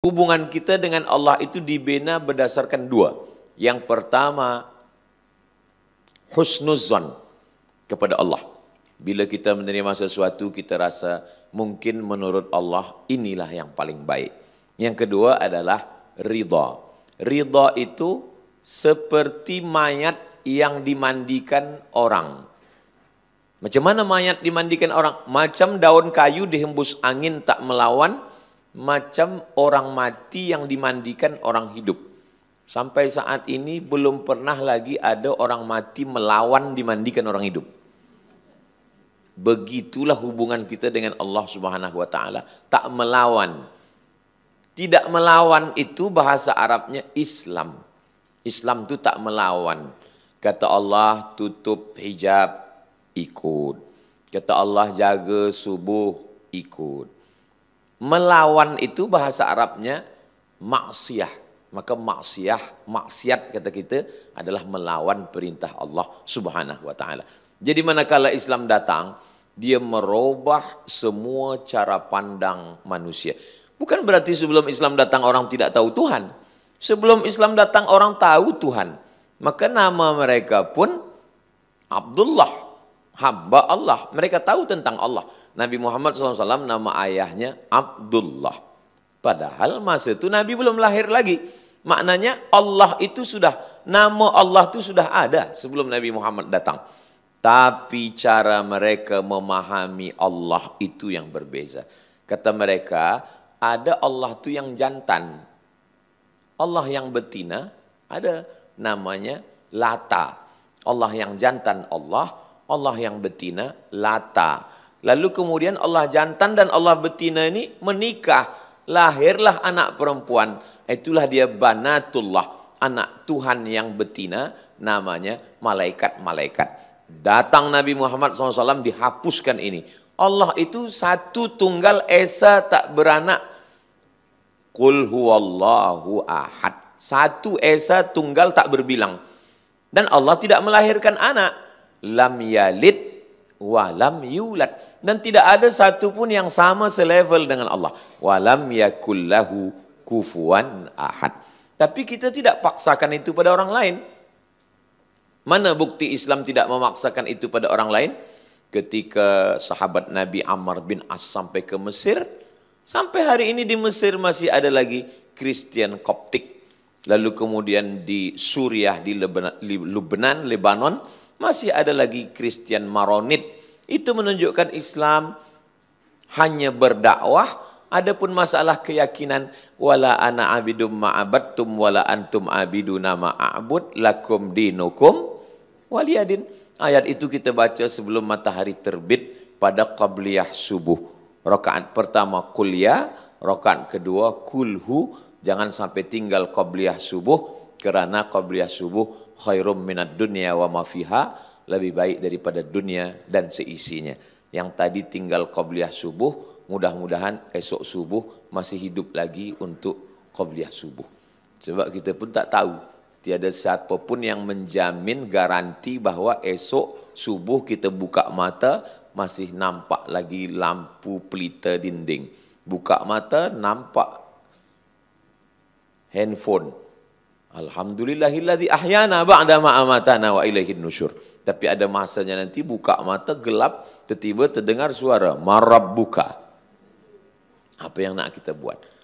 Hubungan kita dengan Allah itu dibina berdasarkan dua. Yang pertama, husnuzon kepada Allah. Bila kita menerima sesuatu, kita rasa mungkin menurut Allah inilah yang paling baik. Yang kedua adalah ridha. Ridha itu seperti mayat yang dimandikan orang. Macam mana mayat dimandikan orang? Macam daun kayu dihembus angin tak melawan, macam orang mati yang dimandikan orang hidup. Sampai saat ini belum pernah lagi ada orang mati melawan dimandikan orang hidup. Begitulah hubungan kita dengan Allah Subhanahu wa taala, tak melawan. Tidak melawan itu bahasa Arabnya Islam. Islam itu tak melawan. Kata Allah tutup hijab ikut. Kata Allah jaga subuh ikut. Melawan itu bahasa Arabnya maksiyah. Maka maksiyah, maksiat kata kita adalah melawan perintah Allah subhanahu wa ta'ala. Jadi manakala Islam datang, dia merubah semua cara pandang manusia. Bukan berarti sebelum Islam datang orang tidak tahu Tuhan. Sebelum Islam datang orang tahu Tuhan. Maka nama mereka pun Abdullah, hamba Allah. Mereka tahu tentang Allah. Nabi Muhammad SAW nama ayahnya Abdullah. Padahal masa itu Nabi belum lahir lagi. Maknanya Allah itu sudah, nama Allah itu sudah ada sebelum Nabi Muhammad datang. Tapi cara mereka memahami Allah itu yang berbeza. Kata mereka, ada Allah itu yang jantan. Allah yang betina, ada namanya lata. Allah yang jantan Allah, Allah yang betina lata. Lalu kemudian Allah jantan dan Allah betina ini menikah. Lahirlah anak perempuan. Itulah dia banatullah. Anak Tuhan yang betina namanya malaikat-malaikat. Datang Nabi Muhammad SAW dihapuskan ini. Allah itu satu tunggal Esa tak beranak. Qul huwallahu ahad. Satu Esa tunggal tak berbilang. Dan Allah tidak melahirkan anak. Lam yalid walam yulat dan tidak ada satu pun yang sama selevel dengan Allah walam yakullahu kufuan ahad tapi kita tidak paksakan itu pada orang lain mana bukti Islam tidak memaksakan itu pada orang lain ketika sahabat Nabi Ammar bin As sampai ke Mesir sampai hari ini di Mesir masih ada lagi Kristen Koptik lalu kemudian di Suriah di Lebanon Lebanon Masih ada lagi Kristen Maronit. Itu menunjukkan Islam hanya berdakwah, Adapun masalah keyakinan wala ana abidum ma'abattum wala antum abiduna ma'abud lakum dinukum waliyadin. Ayat itu kita baca sebelum matahari terbit pada qabliyah subuh. Rakaat pertama kuliah, rakaat kedua kulhu, jangan sampai tinggal qabliyah subuh. Karena qabliyah subuh khairum minat dunia wa mafiha lebih baik daripada dunia dan seisinya. Yang tadi tinggal qabliyah subuh, mudah-mudahan esok subuh masih hidup lagi untuk qabliyah subuh. Sebab kita pun tak tahu, tiada siapapun yang menjamin garanti bahwa esok subuh kita buka mata masih nampak lagi lampu pelita dinding. Buka mata nampak handphone Alhamdulillahilladzi ahyana ba'da ma amatana wa ilaihin nusyur. Tapi ada masanya nanti buka mata gelap tiba-tiba terdengar suara marabbuka. Apa yang nak kita buat?